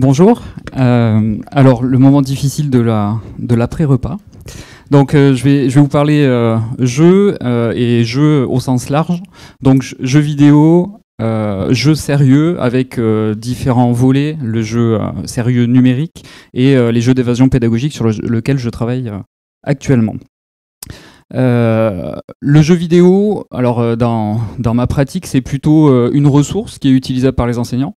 Bonjour. Euh, alors, le moment difficile de l'après-repas. donc, euh, je, vais, je vais vous parler euh, jeu et jeu au sens large. Donc, jeux vidéo, jeux sérieux avec différents volets, le jeu sérieux numérique et les jeux d'évasion pédagogique sur lesquels lequel je travaille actuellement. le jeu vidéo, alors dans, dans, ma pratique, c'est plutôt une ressource qui est utilisable par les enseignants.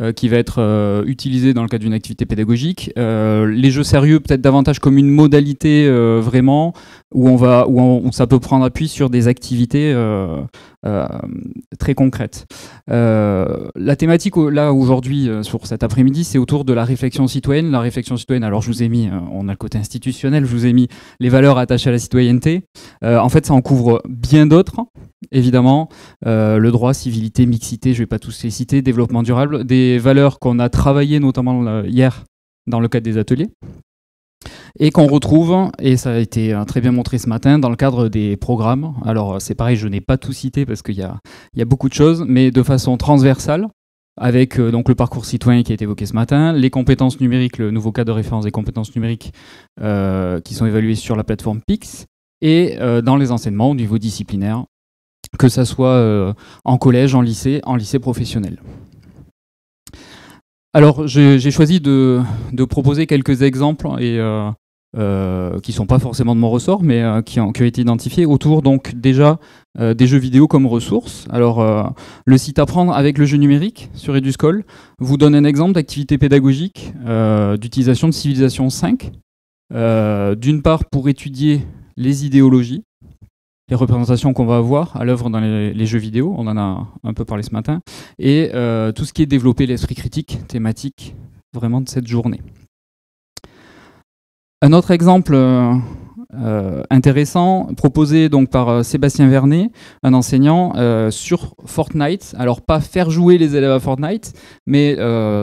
Euh, qui va être euh, utilisé dans le cadre d'une activité pédagogique. Euh, les jeux sérieux, peut-être davantage comme une modalité vraiment, où, on va, où, on, ça peut prendre appui sur des activités euh, très concrète. Euh, la thématique là aujourd'hui euh, sur cet après-midi, c'est autour de la réflexion citoyenne. La réflexion citoyenne, alors je vous ai mis, on a le côté institutionnel, je vous ai mis les valeurs attachées à la citoyenneté. en fait, ça en couvre bien d'autres évidemment, le droit, civilité, mixité, je ne vais pas tous les citer, développement durable, des valeurs qu'on a travaillées notamment hier dans le cadre des ateliers, et qu'on retrouve, et ça a été euh, très bien montré ce matin, dans le cadre des programmes. Alors euh, c'est pareil, je n'ai pas tout cité parce qu'il y a, beaucoup de choses, mais de façon transversale, avec euh, donc le parcours citoyen qui a été évoqué ce matin, les compétences numériques, le nouveau cadre de référence des compétences numériques qui sont évaluées sur la plateforme PIX, et dans les enseignements au niveau disciplinaire, que ce soit en collège, en lycée, en lycée professionnel. Alors j'ai choisi de, proposer quelques exemples et qui euh, qui sont pas forcément de mon ressort, mais euh, qui, ont, été identifiés autour donc déjà euh, des jeux vidéo comme ressources. Alors le site Apprendre avec le jeu numérique sur EduSchool vous donne un exemple d'activité pédagogique d'utilisation de Civilisation 5, d'une part pour étudier les idéologies, les représentations qu'on va avoir à l'œuvre dans les, les, jeux vidéo, on en a un peu parlé ce matin, et tout ce qui est développer l'esprit critique, thématique vraiment de cette journée. Un autre exemple euh, euh, intéressant proposé donc par euh, Sébastien Vernet, un enseignant sur Fortnite. Alors pas faire jouer les élèves à Fortnite, mais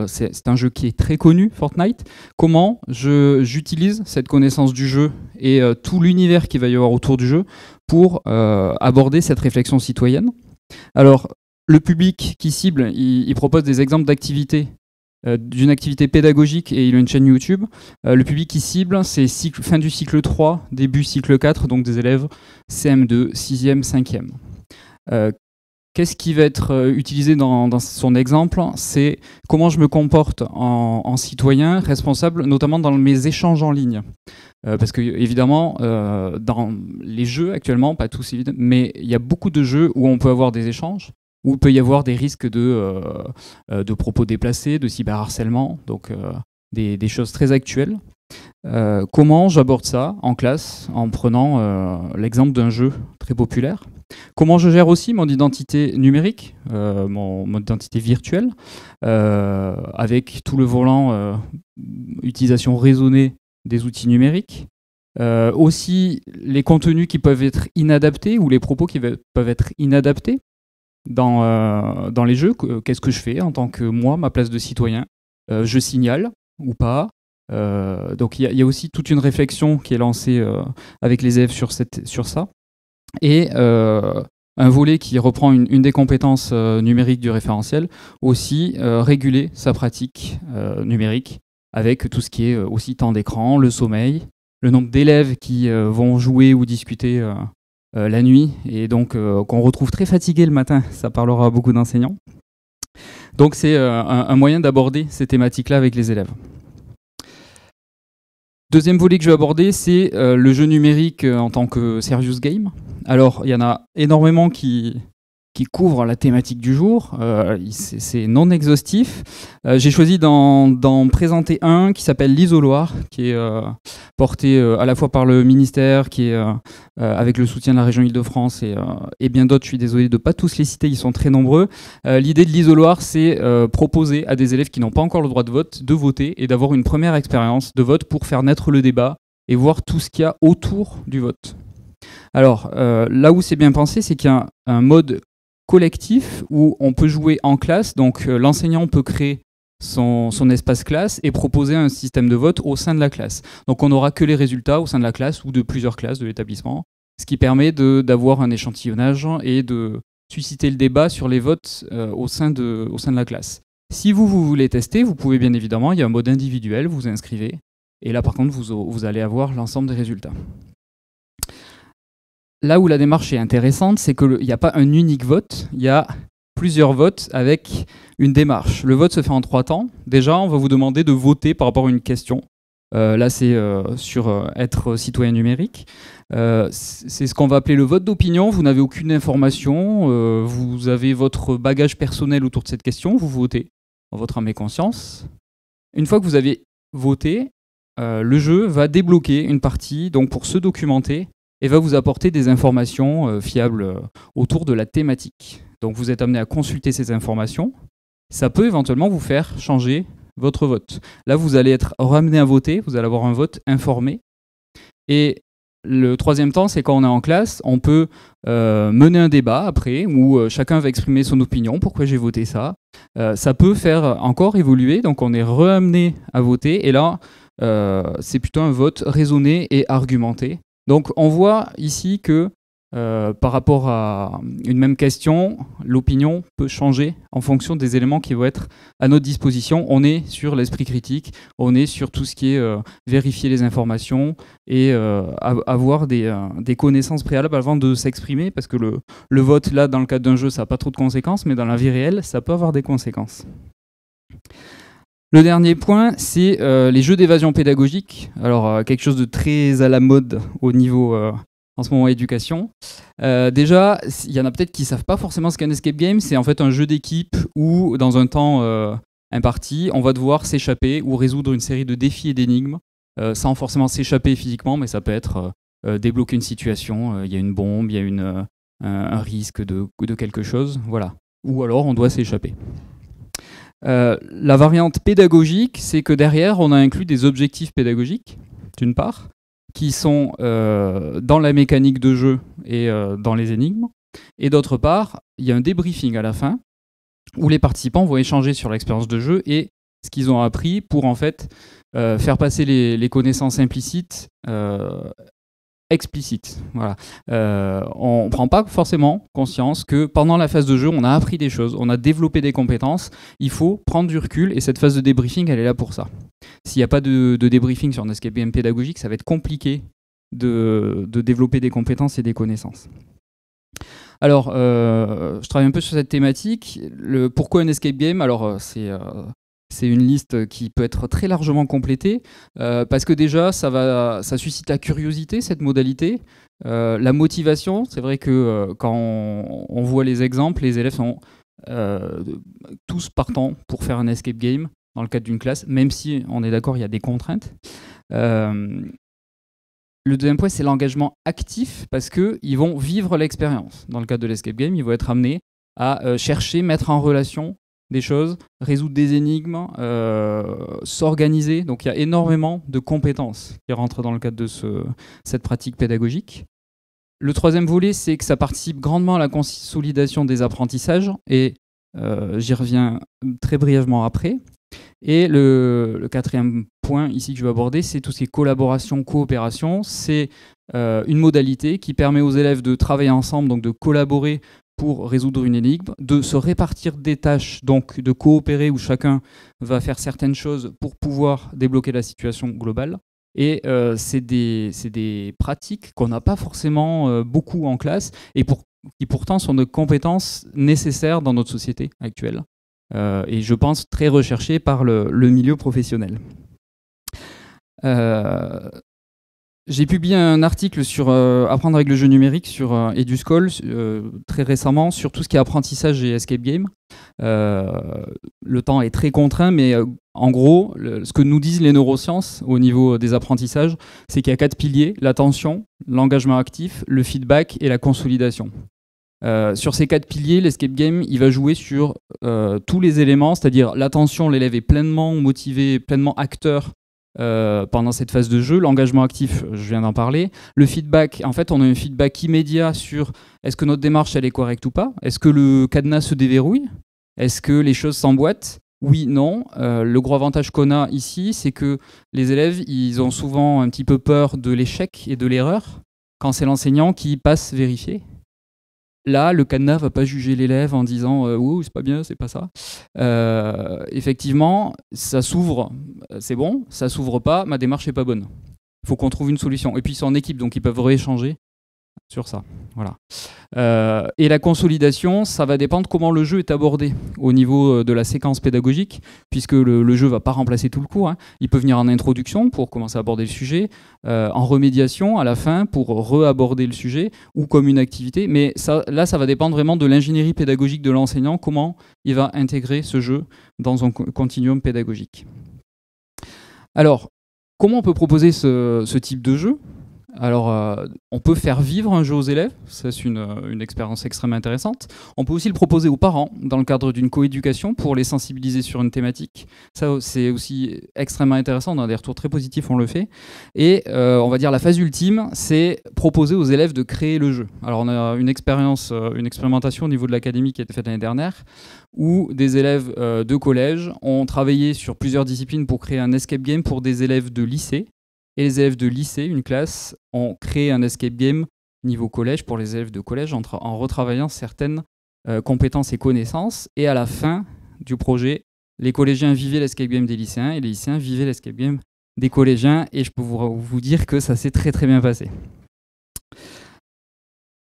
c'est un jeu qui est très connu, Fortnite. Comment j'utilise cette connaissance du jeu et tout l'univers qu'il va y avoir autour du jeu pour aborder cette réflexion citoyenne. Alors le public qui cible, il propose des exemples d'activités euh, d'une activité pédagogique et il a une chaîne YouTube. Euh, le public qui cible, c'est fin du cycle 3, début cycle 4, donc des élèves CM2, 6e, 5e. Qu'est-ce qui va être euh, utilisé dans, son exemple C'est comment je me comporte en, citoyen responsable, notamment dans mes échanges en ligne. parce que évidemment, dans les jeux actuellement, pas tous mais il y a beaucoup de jeux où on peut avoir des échanges où il peut y avoir des risques de, euh, euh, de propos déplacés, de cyberharcèlement, donc euh, des, choses très actuelles. comment j'aborde ça en classe en prenant l'exemple d'un jeu très populaire Comment je gère aussi mon identité numérique, mon, identité virtuelle, avec tout le volant utilisation raisonnée des outils numériques. aussi les contenus qui peuvent être inadaptés ou les propos qui peuvent être inadaptés dans, euh, dans les jeux, qu'est-ce que je fais en tant que moi, ma place de citoyen euh, Je signale ou pas euh, Donc il y, a aussi toute une réflexion qui est lancée avec les élèves sur, sur ça. Et un volet qui reprend une des compétences numériques du référentiel, aussi réguler sa pratique numérique avec tout ce qui est aussi temps d'écran, le sommeil, le nombre d'élèves qui vont jouer ou discuter euh, la nuit et donc euh, qu'on retrouve très fatigué le matin. Ça parlera à beaucoup d'enseignants. Donc c'est euh, un, moyen d'aborder ces thématiques-là avec les élèves. Deuxième volet que je vais aborder, c'est le jeu numérique en tant que serious game. Alors, il y en a énormément qui, qui couvre la thématique du jour. Euh, c'est non exhaustif. Euh, j'ai choisi d'en présenter un qui s'appelle l'isoloir, qui est euh, porté à la fois par le ministère, qui est avec le soutien de la région Île-de-France et, bien d'autres. Je suis désolé de ne pas tous les citer, ils sont très nombreux. L'idée de l'isoloir, c'est proposer à des élèves qui n'ont pas encore le droit de vote de voter et d'avoir une première expérience de vote pour faire naître le débat et voir tout ce qu'il y a autour du vote. Alors, là où c'est bien pensé, c'est qu'il y a un mode collectif où on peut jouer en classe. Donc euh, l'enseignant peut créer son, espace classe et proposer un système de vote au sein de la classe. Donc on n'aura que les résultats au sein de la classe ou de plusieurs classes de l'établissement, ce qui permet d'avoir un échantillonnage et de susciter le débat sur les votes euh, au, sein de, au sein de la classe. Si vous, vous voulez tester, vous pouvez bien évidemment, il y a un mode individuel, vous inscrivez, et là par contre vous allez avoir l'ensemble des résultats là où la démarche est intéressante, c'est qu'il n'y a pas un unique vote, il y a plusieurs votes avec une démarche. Le vote se fait en trois temps. Déjà, on va vous demander de voter par rapport à une question. Euh, là, c'est euh, sur euh, être citoyen numérique. c'est ce qu'on va appeler le vote d'opinion. Vous n'avez aucune information. vous avez votre bagage personnel autour de cette question. Vous votez en votre âme et conscience. Une fois que vous avez voté, le jeu va débloquer une partie. Donc, pour se documenter, et va vous apporter des informations euh, fiables euh, autour de la thématique. Donc vous êtes amené à consulter ces informations. Ça peut éventuellement vous faire changer votre vote. Là, vous allez être ramené à voter, vous allez avoir un vote informé. Et le troisième temps, c'est quand on est en classe, on peut euh, mener un débat après où chacun va exprimer son opinion, pourquoi j'ai voté ça. ça peut faire encore évoluer, donc on est ramené à voter. Et là, c'est plutôt un vote raisonné et argumenté. Donc on voit ici que euh, par rapport à une même question, l'opinion peut changer en fonction des éléments qui vont être à notre disposition. On est sur l'esprit critique, on est sur tout ce qui est euh, vérifier les informations et euh, avoir des, connaissances préalables avant de s'exprimer, parce que le, le, vote, là, dans le cadre d'un jeu, ça n'a pas trop de conséquences, mais dans la vie réelle, ça peut avoir des conséquences. Le dernier point, c'est euh, les jeux d'évasion pédagogique. Alors, euh, quelque chose de très à la mode au niveau, euh, en ce moment, éducation. déjà, il y en a peut-être qui ne savent pas forcément ce qu'est un escape game. C'est en fait un jeu d'équipe où, dans un temps imparti, on va devoir s'échapper ou résoudre une série de défis et d'énigmes, sans forcément s'échapper physiquement, mais ça peut être débloquer une situation. Il y a une bombe, il y a un, risque de, de quelque chose. Voilà. Ou alors, on doit s'échapper. Euh, la variante pédagogique, c'est que derrière, on a inclus des objectifs pédagogiques, d'une part, qui sont euh, dans la mécanique de jeu et euh, dans les énigmes. Et d'autre part, il y a un débriefing à la fin, où les participants vont échanger sur l'expérience de jeu et ce qu'ils ont appris pour en fait faire passer les, les connaissances implicites explicite. Voilà. Euh, on ne prend pas forcément conscience que pendant la phase de jeu, on a appris des choses, on a développé des compétences. Il faut prendre du recul et cette phase de débriefing, elle est là pour ça. S'il n'y a pas de, débriefing sur un escape game pédagogique, ça va être compliqué de, développer des compétences et des connaissances. Alors, euh, je travaille un peu sur cette thématique. Le, pourquoi un escape game Alors, euh, c'est c'est une liste qui peut être très largement complétée euh, parce que déjà, ça, va, ça suscite la curiosité, cette modalité. Euh, la motivation, c'est vrai que euh, quand on, voit les exemples, les élèves sont tous partants pour faire un escape game dans le cadre d'une classe, même si on est d'accord, il y a des contraintes. Le deuxième point, c'est l'engagement actif parce qu'ils vont vivre l'expérience. Dans le cadre de l'escape game, ils vont être amenés à chercher, mettre en relation des choses, résoudre des énigmes, euh, s'organiser. Donc il y a énormément de compétences qui rentrent dans le cadre de cette pratique pédagogique. Le troisième volet, c'est que ça participe grandement à la consolidation des apprentissages, et euh, j'y reviens très brièvement après. Et le, quatrième point ici que je vais aborder, c'est tout ce qui est collaboration, coopération. C'est euh, une modalité qui permet aux élèves de travailler ensemble, donc de collaborer pour résoudre une énigme, de se répartir des tâches, donc de coopérer où chacun va faire certaines choses pour pouvoir débloquer la situation globale. Et euh, c'est des, pratiques qu'on n'a pas forcément euh, beaucoup en classe et qui pourtant sont de compétences nécessaires dans notre société actuelle. Euh, et je pense très recherchées par le, milieu professionnel. J'ai publié un article sur euh, apprendre avec le jeu numérique sur euh, EduSchool euh, très récemment sur tout ce qui est apprentissage et escape game. le temps est très contraint, mais en gros, ce que nous disent les neurosciences au niveau des apprentissages, c'est qu'il y a quatre piliers l'attention, l'engagement actif, le feedback et la consolidation. sur ces quatre piliers, l'escape game, il va jouer sur tous les éléments, c'est-à-dire l'attention, l'élève est pleinement motivé, pleinement acteur euh, pendant cette phase de jeu. L'engagement actif, je viens d'en parler. Le feedback, en fait, on a un feedback immédiat sur est-ce que notre démarche, elle est correcte ou pas Est-ce que le cadenas se déverrouille Est-ce que les choses s'emboîtent oui, non. Euh, le gros avantage qu'on a ici, c'est que les élèves, ils ont souvent un petit peu peur de l'échec et de l'erreur quand c'est l'enseignant qui passe vérifier Là, le cadenas va pas juger l'élève en disant euh, ouh c'est pas bien, c'est pas ça. Euh, effectivement, ça s'ouvre, euh, c'est bon. Ça s'ouvre pas, ma démarche est pas bonne. Faut qu'on trouve une solution. Et puis c'est en équipe, donc ils peuvent rééchanger sur ça. Voilà. Euh, et la consolidation, ça va dépendre comment le jeu est abordé au niveau euh, de la séquence pédagogique, puisque le, jeu ne va pas remplacer tout le cours. Hein. Il peut venir en introduction pour commencer à aborder le sujet, euh, en remédiation à la fin pour re-aborder le sujet, ou comme une activité. Mais là, ça va dépendre vraiment de l'ingénierie pédagogique de l'enseignant, comment il va intégrer ce jeu dans un continuum pédagogique. Alors, comment on peut proposer ce type de jeu alors, euh, on peut faire vivre un jeu aux élèves, c'est euh, une, expérience extrêmement intéressante. On peut aussi le proposer aux parents dans le cadre d'une coéducation pour les sensibiliser sur une thématique. Ça, c'est aussi extrêmement intéressant. On a des retours très positifs, on le fait. Et euh, on va dire la phase ultime, c'est proposer aux élèves de créer le jeu. Alors, on a une expérience, une expérimentation au niveau de l'académie qui a été faite l'année dernière, où des élèves de collège ont travaillé sur plusieurs disciplines pour créer un escape game pour des élèves de lycée et les élèves de lycée, une classe, ont créé un escape game niveau collège pour les élèves de collège en, retravaillant certaines euh, compétences et connaissances. Et à la fin du projet, les collégiens vivaient l'escape game des lycéens et les lycéens vivaient l'escape game des collégiens. Et je peux vous, dire que ça s'est très très bien passé.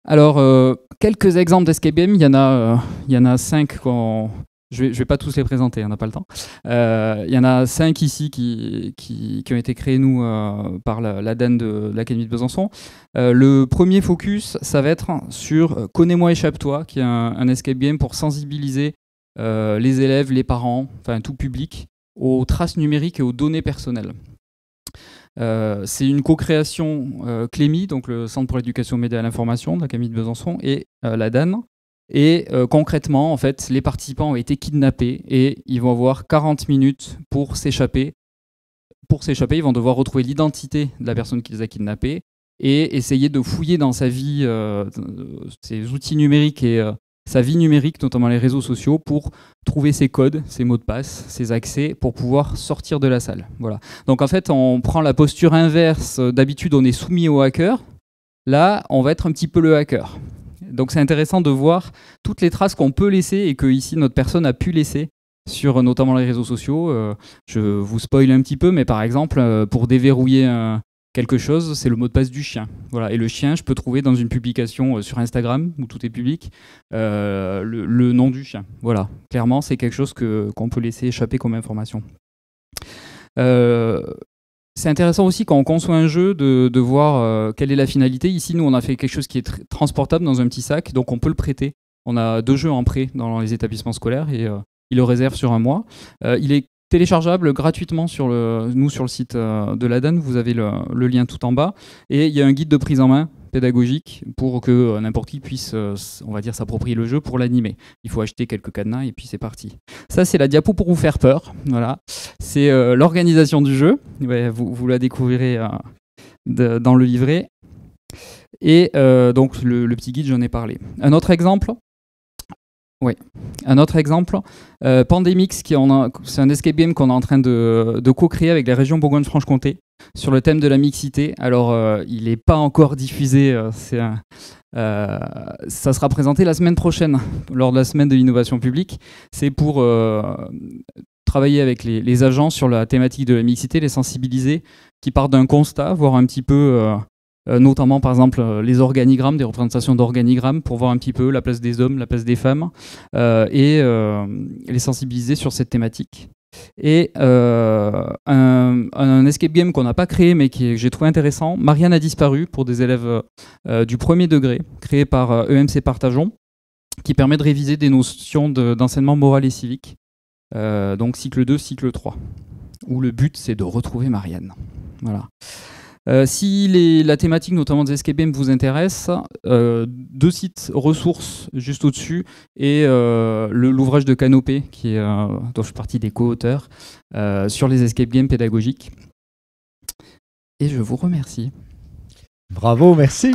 Alors, euh, quelques exemples d'escape game, il y en a, euh, il y en a cinq qu'on je ne vais, pas tous les présenter, hein, on n'a pas le temps. Il euh, y en a cinq ici qui, qui, ont été créés, nous, euh, par la de, de l'Académie de Besançon. Euh, le premier focus, ça va être sur Connais-moi, échappe-toi, qui est un, escape game pour sensibiliser les élèves, les parents, enfin tout public, aux traces numériques et aux données personnelles. c'est une co-création Clémy, donc le Centre pour l'éducation média et l'information de l'Académie de Besançon, et la l'ADAN, et euh, concrètement, en fait, les participants ont été kidnappés et ils vont avoir 40 minutes pour s'échapper. Pour s'échapper, ils vont devoir retrouver l'identité de la personne qu'ils les a kidnappés et essayer de fouiller dans sa vie, euh, ses outils numériques et euh, sa vie numérique, notamment les réseaux sociaux, pour trouver ses codes, ses mots de passe, ses accès, pour pouvoir sortir de la salle. Voilà. Donc en fait, on prend la posture inverse. D'habitude, on est soumis au hacker. Là, on va être un petit peu le hacker donc c'est intéressant de voir toutes les traces qu'on peut laisser et que ici notre personne a pu laisser sur euh, notamment les réseaux sociaux. Euh, je vous spoil un petit peu, mais par exemple, euh, pour déverrouiller quelque chose, c'est le mot de passe du chien. Voilà. Et le chien, je peux trouver dans une publication sur Instagram, où tout est public, le, nom du chien. Voilà. Clairement, c'est quelque chose qu'on peut laisser échapper comme information. C'est intéressant aussi quand on conçoit un jeu de, voir euh, quelle est la finalité. Ici, nous, on a fait quelque chose qui est transportable dans un petit sac, donc on peut le prêter. On a deux jeux en prêt dans les établissements scolaires et euh, ils le réservent sur un mois. Euh, il est téléchargeable gratuitement sur le, nous sur le site de l'ADAN. Vous avez le, lien tout en bas et il y a un guide de prise en main pédagogique pour que euh, n'importe qui puisse, euh, on va dire, s'approprier le jeu pour l'animer. Il faut acheter quelques cadenas et puis c'est parti. Ça, c'est la diapo pour vous faire peur. Voilà. C'est euh, l'organisation du jeu. Vous, vous la découvrirez dans le livret. Et donc, le, petit guide, j'en ai parlé. Un autre exemple oui. Un autre exemple, Pandemix, c'est un escape game qu'on est en train de co-créer avec la région Bourgogne-Franche-Comté sur le thème de la mixité. Alors, euh, il n'est pas encore diffusé. Euh, euh, ça sera présenté la semaine prochaine, lors de la semaine de l'innovation publique. C'est pour travailler avec les, agents sur la thématique de la mixité, les sensibiliser, qui partent d'un constat, voir un petit peu notamment par exemple les organigrammes, des représentations d'organigrammes pour voir un petit peu la place des hommes, la place des femmes, et les sensibiliser sur cette thématique. Et euh, un, escape game qu'on n'a pas créé mais que j'ai trouvé intéressant, Marianne a disparu pour des élèves euh, du premier degré, créé par EMC euh, e Partageons, qui permet de réviser des notions d'enseignement moral et civique, donc cycle 2, cycle 3, où le but c'est de retrouver Marianne. Voilà. Euh, si la thématique notamment des escape games vous intéresse, euh, deux sites ressources juste au-dessus et euh, l'ouvrage de Canopé, qui est, dont je suis partie des co-auteurs, sur les escape games pédagogiques. Et je vous remercie. Bravo, merci.